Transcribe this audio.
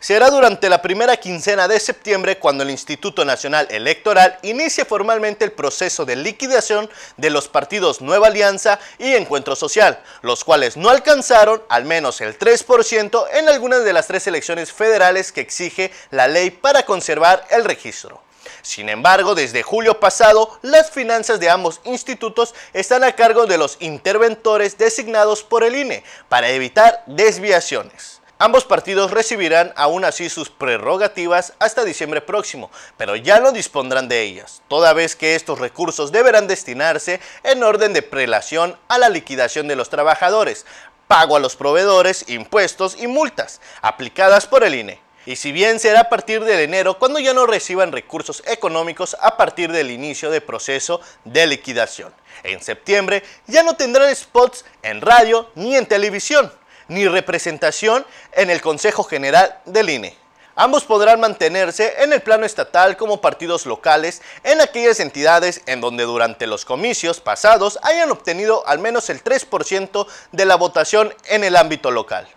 Será durante la primera quincena de septiembre cuando el Instituto Nacional Electoral inicie formalmente el proceso de liquidación de los partidos Nueva Alianza y Encuentro Social, los cuales no alcanzaron al menos el 3% en algunas de las tres elecciones federales que exige la ley para conservar el registro. Sin embargo, desde julio pasado, las finanzas de ambos institutos están a cargo de los interventores designados por el INE para evitar desviaciones. Ambos partidos recibirán aún así sus prerrogativas hasta diciembre próximo, pero ya no dispondrán de ellas, toda vez que estos recursos deberán destinarse en orden de prelación a la liquidación de los trabajadores, pago a los proveedores, impuestos y multas aplicadas por el INE y si bien será a partir del enero cuando ya no reciban recursos económicos a partir del inicio del proceso de liquidación. En septiembre ya no tendrán spots en radio ni en televisión, ni representación en el Consejo General del INE. Ambos podrán mantenerse en el plano estatal como partidos locales en aquellas entidades en donde durante los comicios pasados hayan obtenido al menos el 3% de la votación en el ámbito local.